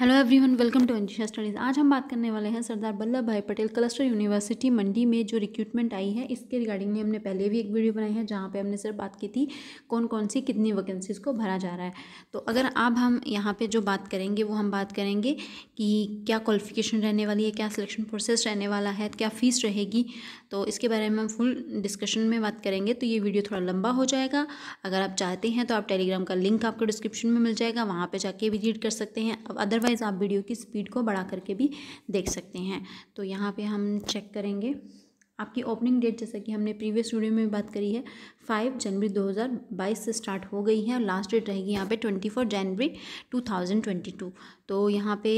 Hello everyone welcome to Anjisha studies आज हम बात करने वाले हैं सरदार वल्लभ भाई पटेल क्लस्टर यूनिवर्सिटी मंडी में जो रिक्रूटमेंट आई है इसके रिगार्डिंग में हमने पहले भी एक वीडियो बनाई है जहाँ पे हमने सर बात की थी कौन कौन सी कितनी वैकेंसीज़ को भरा जा रहा है तो अगर अब हम यहाँ पर जो बात करेंगे वो हम बात करेंगे कि क्या क्वालिफिकेशन रहने वाली है क्या सिलेक्शन प्रोसेस रहने वाला है क्या फ़ीस रहेगी तो इसके बारे में हम फुल डिस्कशन में बात करेंगे तो ये वीडियो थोड़ा लंबा हो जाएगा अगर आप चाहते हैं तो आप टेलीग्राम का लिंक आपको डिस्क्रिप्शन में मिल जाएगा वहाँ पर जाके विजिट कर सकते हैं अब अदर अदरवाइज़ आप वीडियो की स्पीड को बढ़ा करके भी देख सकते हैं तो यहाँ पे हम चेक करेंगे आपकी ओपनिंग डेट जैसा कि हमने प्रीवियस वीडियो में बात करी है फाइव जनवरी 2022 से स्टार्ट हो गई है और लास्ट डेट रहेगी यहाँ पे ट्वेंटी फोर जनवरी 2022 तो यहाँ पे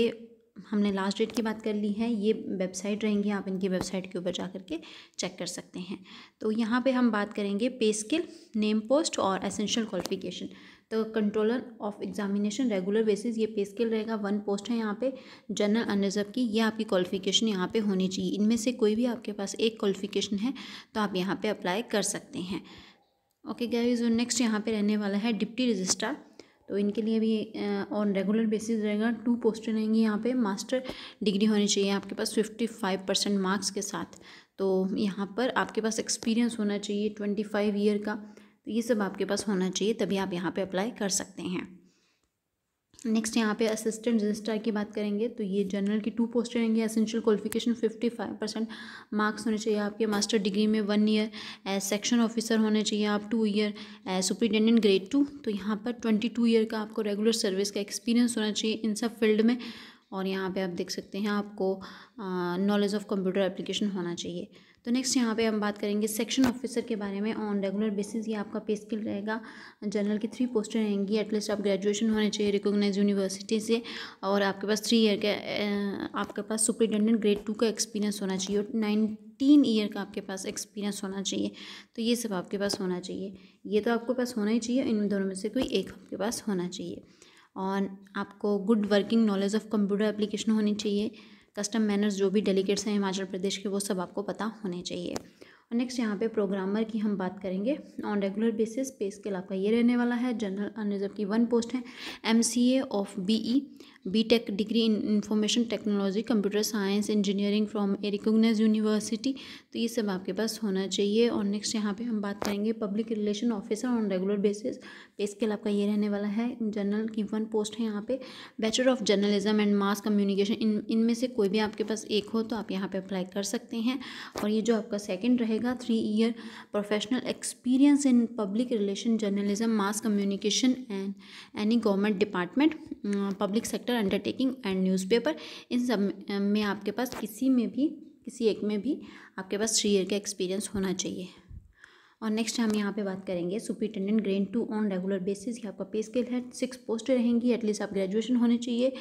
हमने लास्ट डेट की बात कर ली है ये वेबसाइट रहेंगी आप इनकी वेबसाइट के ऊपर जा करके चेक कर सकते हैं तो यहाँ पे हम बात करेंगे पे स्किल नेम पोस्ट और एसेंशियल क्वालिफिकेशन तो controller of examination regular basis ये पे स्केल रहेगा वन पोस्ट है यहाँ पे जनरल अनरिजर्व की ये आपकी क्वालिफिकेशन यहाँ पे होनी चाहिए इनमें से कोई भी आपके पास एक क्वालिफिकेशन है तो आप यहाँ पे अप्लाई कर सकते हैं ओके गाइज नेक्स्ट यहाँ पे रहने वाला है डिप्टी रजिस्ट्रार तो इनके लिए भी ऑन रेगुलर बेसिस रहेगा टू पोस्टें रहेंगी यहाँ पर मास्टर डिग्री होनी चाहिए आपके पास फिफ्टी फाइव परसेंट मार्क्स के साथ तो यहाँ पर आपके पास एक्सपीरियंस होना चाहिए ट्वेंटी फाइव ईयर का तो ये सब आपके पास होना चाहिए तभी आप यहाँ पे अप्लाई कर सकते हैं नेक्स्ट यहाँ पे असिस्टेंट रजिस्ट्रार की बात करेंगे तो ये जनरल की टू पोस्ट रहेंगे essential qualification fifty five percent marks होने चाहिए आपके मास्टर डिग्री में one year as section officer होने चाहिए आप two year as superintendent grade two तो यहाँ पर ट्वेंटी टू ईयर का आपको रेगुलर सर्विस का एक्सपीरियंस होना चाहिए इन सब फील्ड में और यहाँ पर आप देख सकते हैं आपको नॉलेज ऑफ कंप्यूटर एप्लीकेशन होना चाहिए तो नेक्स्ट यहाँ पे हम बात करेंगे सेक्शन ऑफिसर के बारे में ऑन रेगुलर बेसिस ये आपका पे स्किल रहेगा जनरल की थ्री पोस्टें रहेंगी एटलीस्ट आप ग्रेजुएशन होने चाहिए रिकोगनाइज यूनिवर्सिटी से और आपके पास थ्री ईयर का आपके पास सुपरिटेंडेंट ग्रेड टू का एक्सपीरियंस होना चाहिए और नाइनटीन ईयर का आपके पास एक्सपीरियंस होना चाहिए तो ये सब आपके पास होना चाहिए ये तो आपके पास होना ही चाहिए इन दोनों में से कोई एक आपके पास होना चाहिए और आपको good working knowledge of computer application होनी चाहिए कस्टम मैनर्स जो भी डेलीगेट्स हैं हिमाचल प्रदेश के वो सब आपको पता होने चाहिए और नेक्स्ट यहाँ पे प्रोग्रामर की हम बात करेंगे on regular basis pay scale आपका ये रहने वाला है जनरल अनरिजर्व की वन पोस्ट है M C of B E B tech degree in information technology computer science engineering from a recognise university तो ये सब आपके पास होना चाहिए और नेक्स्ट यहाँ पे हम बात करेंगे public relation officer on regular basis pay scale आपका ये रहने वाला है जनरल की वन पोस्ट है यहाँ पे bachelor of journalism and mass communication इन इनमें से कोई भी आपके पास एक हो तो आप यहाँ पर अप्लाई कर सकते हैं और ये जो आपका सेकेंड रहेगा three year professional experience in public relation journalism mass communication and any government department public sector sector undertaking and newspaper इन सब में आपके पास किसी में भी किसी एक में भी आपके पास थ्री ईयर का एक्सपीरियंस होना चाहिए और नेक्स्ट हम यहाँ पे बात करेंगे superintendent grade two on regular basis ये आपका पे स्केल है सिक्स पोस्ट रहेंगी एटलीस्ट आप ग्रेजुएशन होने चाहिए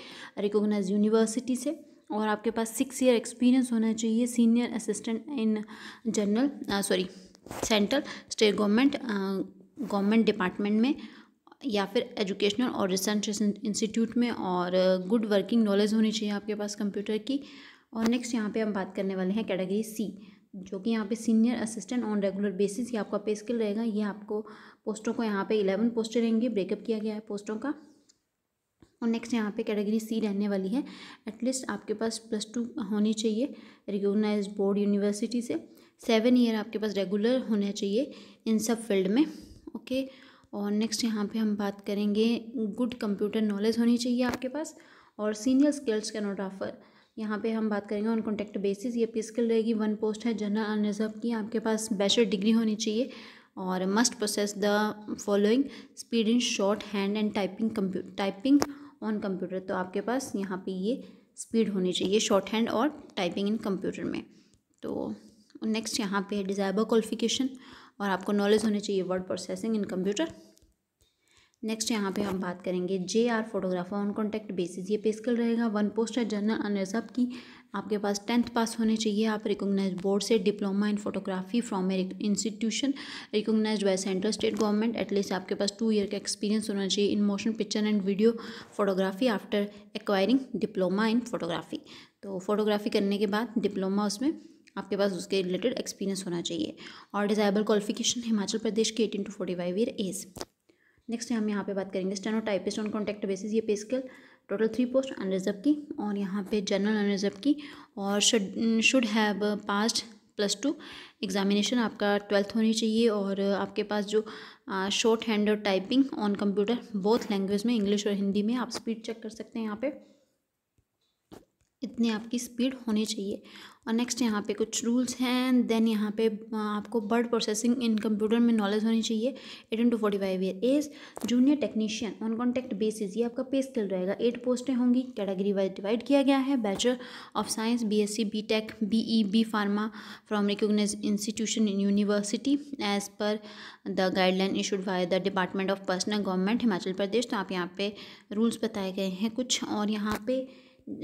रिकोगनाइज यूनिवर्सिटी से और आपके पास सिक्स ईयर एक्सपीरियंस होना चाहिए senior assistant in general sorry central state government government department में या फिर एजुकेशनल और रिसर्च इंस्टीट्यूट में और गुड वर्किंग नॉलेज होनी चाहिए आपके पास कंप्यूटर की और नेक्स्ट यहाँ पे हम बात करने वाले हैं कैटेगरी सी जो कि यहाँ पे senior assistant on regular basis ये आपका पे स्किल रहेगा ये आपको पोस्टों को यहाँ पे इलेवन पोस्टें रहेंगी ब्रेकअप किया गया है पोस्टों का और नेक्स्ट यहाँ पे कैटेगरी सी रहने वाली है एटलीस्ट आपके पास प्लस टू होनी चाहिए रिकोगनाइज बोर्ड यूनिवर्सिटी से सेवन ईयर आपके पास रेगुलर होना चाहिए इन सब फील्ड में ओके okay? और नेक्स्ट यहाँ पे हम बात करेंगे गुड कंप्यूटर नॉलेज होनी चाहिए आपके पास और सीनियर स्किल्स कैनोग्राफर यहाँ पे हम बात करेंगे ऑन कॉन्टैक्ट बेसिस ये आपकी स्किल रहेगी वन पोस्ट है जनरल अनरिजर्व की आपके पास बैचलर डिग्री होनी चाहिए और must process the following speed in shorthand and typing compu typing on computer तो आपके पास यहाँ पे ये स्पीड होनी चाहिए शॉर्ट हैंड और टाइपिंग इन कंप्यूटर में तो नेक्स्ट यहाँ पे है डिजाइबर क्वालिफिकेशन और आपको नॉलेज होनी चाहिए word processing in computer next यहाँ पे हम बात करेंगे J R photographer on contact basis ये पे स्किल रहेगा one poster general unreserved की आपके पास टेंथ पास होने चाहिए आप रिकोगनाइज बोर्ड से diploma in photography from a institution recognise by central state government at least आपके पास टू ईयर का एक्सपीरियंस होना चाहिए in motion picture and video photography after acquiring diploma in photography तो फोटोग्राफी करने के बाद डिप्लोमा उसमें आपके पास उसके रिलेटेड एक्सपीरियंस होना चाहिए और डिज़ाइबल क्वालिफिकेशन हिमाचल प्रदेश की eighteen to forty five year age next हम यहाँ पे बात करेंगे स्टेनोटाइपिस्ट ऑन कॉन्टैक्ट बेसिस ये pay scale total three post unreserved की और यहाँ पे जनरल अनरिजर्व की और should should have passed plus two examination आपका ट्वेल्थ होनी चाहिए और आपके पास जो शॉर्ट हैंड और typing on computer both language में इंग्लिश और हिंदी में आप स्पीड चेक कर सकते हैं यहाँ पर इतनी आपकी स्पीड होनी चाहिए और नेक्स्ट यहाँ पे कुछ रूल्स हैं देन यहाँ पे आपको बर्ड प्रोसेसिंग इन कंप्यूटर में नॉलेज होनी चाहिए eighteen to forty five year age junior technician on contact basis ये आपका पे स्किल रहेगा एट पोस्टें होंगी कैटेगरी वाइज डिवाइड किया गया है bachelor of science B S C B tech B E B pharma from recognise institution in university as per the guideline issued by the department of personal government Himachal Pradesh तो आप यहाँ पे rules बताए गए हैं कुछ और यहाँ पे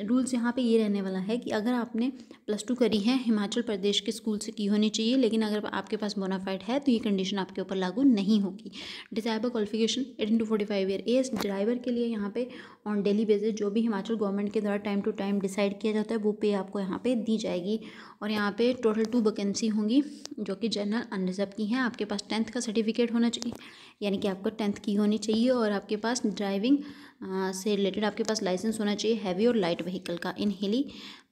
रूल्स यहाँ पे ये रहने वाला है कि अगर आपने प्लस टू करी है हिमाचल प्रदेश के स्कूल से की होनी चाहिए लेकिन अगर आपके पास बोनाफाइड है तो ये कंडीशन आपके ऊपर लागू नहीं होगी desirable qualification eighteen to forty five year age driver के लिए यहाँ पे ऑन डेली बेसिस जो भी हिमाचल गवर्नमेंट के द्वारा टाइम टू टाइम डिसाइड किया जाता है वो पे आपको यहाँ पर दी जाएगी और यहाँ पे टोटल टू वैकेंसी होंगी जो कि जनरल अनरिजर्व की हैं आपके पास टेंथ का सर्टिफिकेट होना चाहिए यानी कि आपको टेंथ की होनी चाहिए और आपके पास ड्राइविंग से रिलेटेड आपके पास लाइसेंस होना चाहिए हैवी और लाइट व्हीकल का इन हिली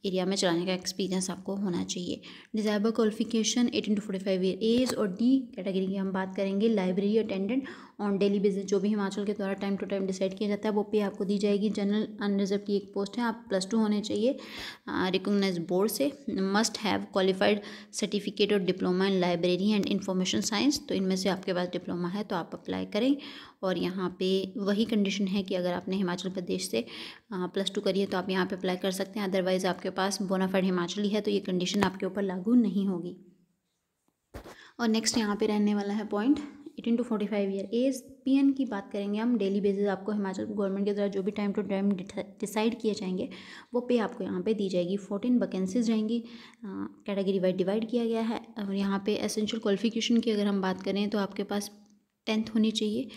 एरिया में चलाने का एक्सपीरियंस आपको होना चाहिए desirable qualification eighteen to forty five year age और डी कैटेगरी की हम बात करेंगे library attendant on daily basis जो भी हिमाचल के द्वारा टाइम टू टाइम डिसाइड किया जाता है वो पे आपको दी जाएगी जनरल अनरिजर्व की एक पोस्ट है आप प्लस टू होने चाहिए रिकोगनाइज बोर्ड से मस्ट हैव क्वालिफाइड सर्टिफिकेट और diploma in library and information science तो इनमें से आपके पास डिप्लोमा है तो आप अप्लाई करें और यहाँ पे वही कंडीशन है कि अगर आपने हिमाचल प्रदेश से प्लस टू करिए तो आप यहाँ पे अप्लाई कर सकते हैं अदरवाइज़ आपके पास बोनाफाइड हिमाचली है तो ये कंडीशन आपके ऊपर लागू नहीं होगी और नेक्स्ट यहाँ पे रहने वाला है point eighteen to forty five year age P N की बात करेंगे हम डेली बेसिस आपको हिमाचल गवर्नमेंट के द्वारा जो भी टाइम टू टाइम डिसाइड किए जाएंगे वो पे आपको यहाँ पे दी जाएगी फोर्टीन वैकेंसीज रहेंगी कैटेगरी वाइज डिवाइड किया गया है और यहाँ पे एसेंशियल क्वालिफिकेशन की अगर हम बात करें तो आपके पास टेंथ होनी चाहिए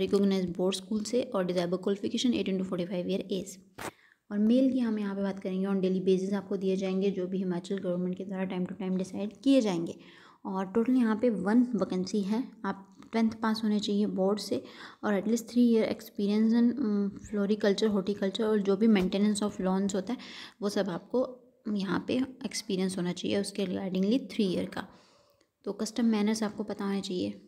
रिकोगनाइज बोर्ड स्कूल से और desirable qualification eighteen to forty five year age और मेल की हम यहाँ पे बात करेंगे ऑन डेली बेसिस आपको दिए जाएंगे जो भी हिमाचल गवर्नमेंट के द्वारा टाइम टू टाइम डिसाइड किए जाएंगे और टोटल यहाँ पे वन वैकेंसी है आप ट्वेल्थ पास होने चाहिए बोर्ड से और at least three year experience in floriculture horticulture और जो भी मेंटेनेंस ऑफ लॉन्स होता है वो सब आपको यहाँ पे एक्सपीरियंस होना चाहिए उसके रिगार्डिंगली थ्री ईयर का तो कस्टम मैनर्स आपको पता होना चाहिए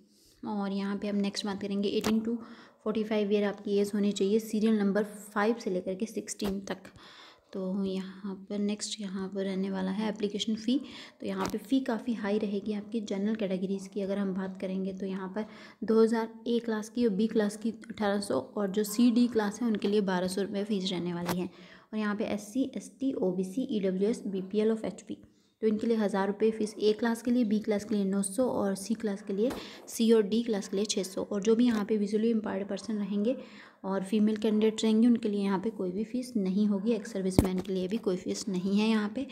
और यहाँ पे हम नेक्स्ट बात करेंगे eighteen to forty five year आपकी एज होनी चाहिए सीरियल नंबर फाइव से लेकर के सिक्सटीन तक तो यहाँ पर नेक्स्ट यहाँ पर रहने वाला है एप्लीकेशन फ़ी तो यहाँ पे फ़ी काफ़ी हाई रहेगी आपकी जनरल कैटेगरीज़ की अगर हम बात करेंगे तो यहाँ पर 2000 ए क्लास की और बी क्लास की 1800 और जो सी डी क्लास है उनके लिए बारह सौ रुपये फ़ीस रहने वाली है और यहाँ पे S C S T O B C E W S B P L of H P तो इनके लिए हज़ार रुपये फ़ीस ए क्लास के लिए बी क्लास के लिए नौ सौ और सी क्लास के लिए सी और डी क्लास के लिए छः सौ और जो भी यहाँ पे विजुअली इम्पायर्ड पर्सन रहेंगे और फीमेल कैंडिडेट रहेंगे उनके लिए यहाँ पे कोई भी फ़ीस नहीं होगी एक्स सर्विस मैन के लिए भी कोई फ़ीस नहीं है यहाँ पे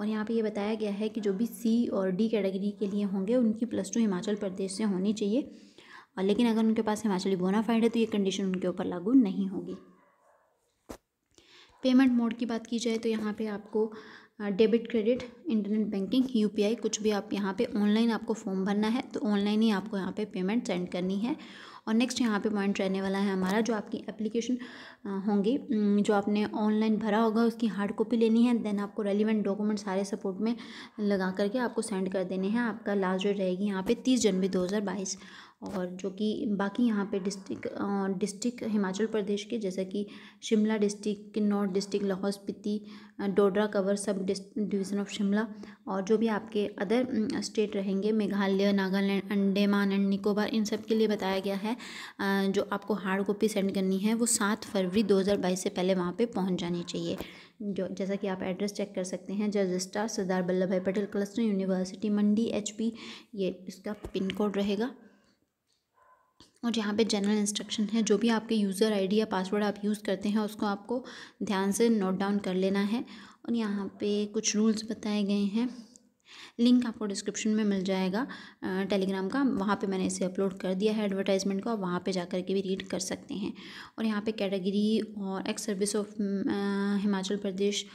और यहाँ पे ये यह बताया गया है कि जो भी सी और डी कैटेगरी के लिए होंगे उनकी प्लस टू हिमाचल प्रदेश से होनी चाहिए और लेकिन अगर उनके पास हिमाचली बोनाफाइड है तो ये कंडीशन उनके ऊपर लागू नहीं होगी पेमेंट मोड की बात की जाए तो यहाँ पे आपको debit credit internet banking UPI कुछ भी आप यहाँ पे ऑनलाइन आपको फॉर्म भरना है तो ऑनलाइन ही आपको यहाँ पे पेमेंट सेंड करनी है और नेक्स्ट यहाँ पे पॉइंट रहने वाला है हमारा जो आपकी एप्लीकेशन होंगी जो आपने ऑनलाइन भरा होगा उसकी हार्ड कॉपी लेनी है देन आपको रेलिवेंट डॉक्यूमेंट सारे सपोर्ट में लगा करके आपको सेंड कर देने हैं आपका लास्ट डेट रहेगी यहाँ पर तीस जनवरी दो और जो कि बाकी यहाँ पे डिस्ट्रिक्ट डिस्ट्रिक्ट हिमाचल प्रदेश के जैसा कि Shimla district Kinnaur district Lahaul Spiti Dodra Kwar sub division of Shimla और जो भी आपके अदर स्टेट रहेंगे मेघालय नागालैंड अंडेमान एंड निकोबार इन सब के लिए बताया गया है जो आपको हार्ड कॉपी सेंड करनी है वो सात फरवरी दो हज़ार बाईस से पहले वहाँ पर पहुँच जानी चाहिए जो जैसा कि आप एड्रेस चेक कर सकते हैं registrar Sardar Vallabh Bhai Patel cluster university Mandi H ये इसका पिन कोड रहेगा और यहाँ पे जनरल इंस्ट्रक्शन है जो भी आपके यूज़र आईडी या पासवर्ड आप यूज़ करते हैं उसको आपको ध्यान से नोट डाउन कर लेना है और यहाँ पे कुछ रूल्स बताए गए हैं लिंक आपको डिस्क्रिप्शन में मिल जाएगा टेलीग्राम का वहाँ पे मैंने इसे अपलोड कर दिया है एडवर्टाइजमेंट को आप वहाँ पे जा के भी रीड कर सकते हैं और यहाँ पे कैटेगरी और ex service of Himachal Pradesh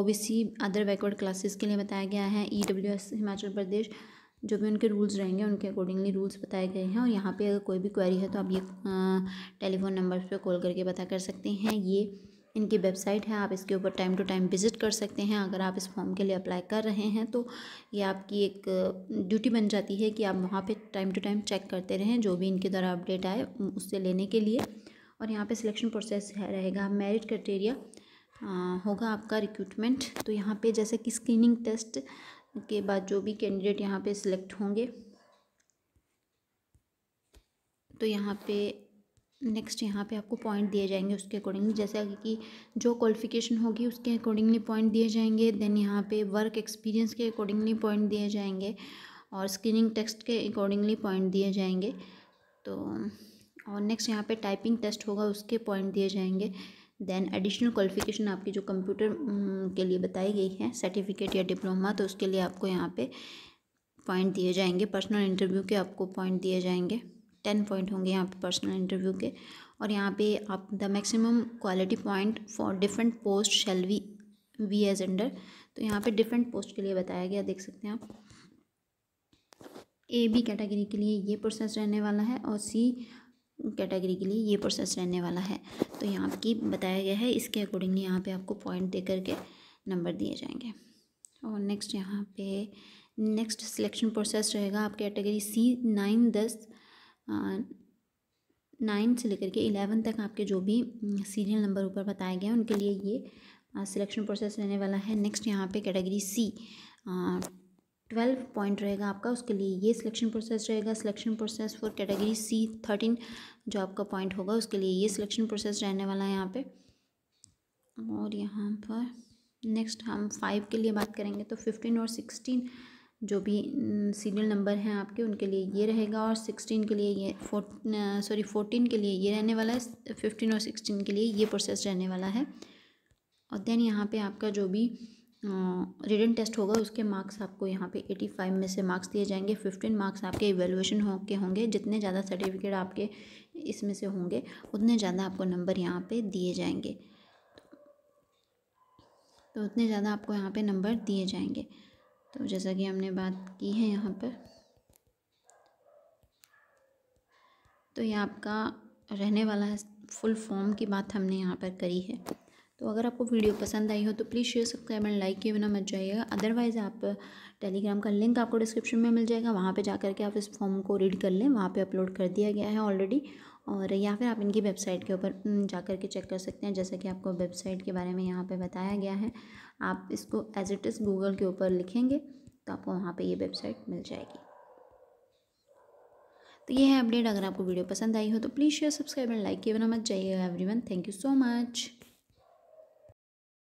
OBC other backward classes के लिए बताया गया है ईडब्ल्यूएस हिमाचल प्रदेश जो भी उनके रूल्स रहेंगे उनके अकॉर्डिंगली रूल्स बताए गए हैं और यहाँ पे अगर कोई भी क्वेरी है तो आप ये टेलीफोन नंबर पे कॉल करके पता कर सकते हैं ये इनकी वेबसाइट है आप इसके ऊपर टाइम टू टाइम विज़िट कर सकते हैं अगर आप इस फॉर्म के लिए अप्लाई कर रहे हैं तो ये आपकी एक ड्यूटी बन जाती है कि आप वहाँ पर टाइम टू टाइम चेक करते रहें जो भी इनके द्वारा अपडेट आए उससे लेने के लिए और यहाँ पर सिलेक्शन प्रोसेस रहेगा मेरिट क्राइटेरिया होगा आपका रिक्रूटमेंट तो यहाँ पर जैसे कि स्क्रीनिंग टेस्ट के बाद जो भी कैंडिडेट यहाँ पे सिलेक्ट होंगे तो यहाँ पे नेक्स्ट यहाँ पे आपको पॉइंट दिए जाएंगे उसके अकॉर्डिंगली जैसे कि जो क्वालिफिकेशन होगी उसके अकॉर्डिंगली पॉइंट दिए जाएंगे देन यहाँ पे वर्क एक्सपीरियंस के अकॉर्डिंगली पॉइंट दिए जाएंगे और स्क्रीनिंग टेस्ट के अकॉर्डिंगली पॉइंट दिए जाएंगे तो और नेक्स्ट यहाँ पे टाइपिंग टेस्ट होगा उसके पॉइंट दिए जाएंगे देन एडिशनल क्वालिफिकेशन आपकी जो कंप्यूटर के लिए बताई गई है सर्टिफिकेट या डिप्लोमा तो उसके लिए आपको यहाँ पे पॉइंट दिए जाएंगे पर्सनल इंटरव्यू के आपको पॉइंट दिए जाएंगे टेन पॉइंट होंगे यहाँ पे पर्सनल इंटरव्यू के और यहाँ पे आप the maximum quality point for different post shall be be as under तो यहाँ पे डिफरेंट पोस्ट के लिए बताया गया देख सकते हैं आप ए बी कैटेगरी के लिए ये प्रोसेस रहने वाला है और सी कैटेगरी के लिए ये प्रोसेस रहने वाला है तो यहाँ की बताया गया है इसके अकॉर्डिंगली यहाँ पे आपको पॉइंट दे करके नंबर दिए जाएंगे और नेक्स्ट यहाँ पे नेक्स्ट सिलेक्शन प्रोसेस रहेगा आप कैटेगरी सी नाइन दस नाइन से लेकर के इलेवन तक आपके जो भी सीरियल नंबर ऊपर बताए गए हैं उनके लिए ये सिलेक्शन प्रोसेस रहने वाला है नेक्स्ट यहाँ पे कैटेगरी सी ट्वेल्व पॉइंट रहेगा आपका उसके लिए ये सिलेक्शन प्रोसेस रहेगा selection process for category C thirteen जो आपका पॉइंट होगा उसके लिए ये सिलेक्शन प्रोसेस रहने वाला है यहाँ पे और यहाँ पर नेक्स्ट हम फाइव के लिए बात करेंगे तो फिफ्टीन और सिक्सटीन जो भी सीरियल नंबर हैं आपके उनके लिए ये रहेगा और सिक्सटीन के लिए ये सॉरी फोर्टीन के लिए ये रहने वाला है फिफ्टीन और सिक्सटीन के लिए ये प्रोसेस रहने वाला है और देन यहाँ पे आपका जो भी रिटर्न टेस्ट होगा उसके मार्क्स आपको यहाँ पे फाइव में से मार्क्स दिए जाएंगे फिफ्टीन मार्क्स आपके इवेलुएशन हो के होंगे जितने ज़्यादा सर्टिफिकेट आपके इसमें से होंगे उतने ज़्यादा आपको नंबर यहाँ पे दिए जाएंगे तो उतने ज़्यादा आपको यहाँ पे नंबर दिए जाएंगे तो जैसा कि हमने बात की है यहाँ पर तो ये आपका रहने वाला फुल फॉर्म की बात हमने यहाँ पर करी है तो अगर आपको वीडियो पसंद आई हो तो please share subscribe and like किए बिना मत जाइएगा अदरवाइज़ आप टेलीग्राम का लिंक आपको डिस्क्रिप्शन में मिल जाएगा वहाँ पे जा करके आप इस फॉर्म को रीड कर लें वहाँ पे अपलोड कर दिया गया है ऑलरेडी और या फिर आप इनकी वेबसाइट के ऊपर जा कर के चेक कर सकते हैं जैसा कि आपको वेबसाइट के बारे में यहाँ पर बताया गया है आप इसको एज इट इज़ गूगल के ऊपर लिखेंगे तो आपको वहाँ पर ये वेबसाइट मिल जाएगी तो ये है अपडेट अगर आपको वीडियो पसंद आई हो तो please share subscribe and like किए बिना मत जाइएगा every thank you so much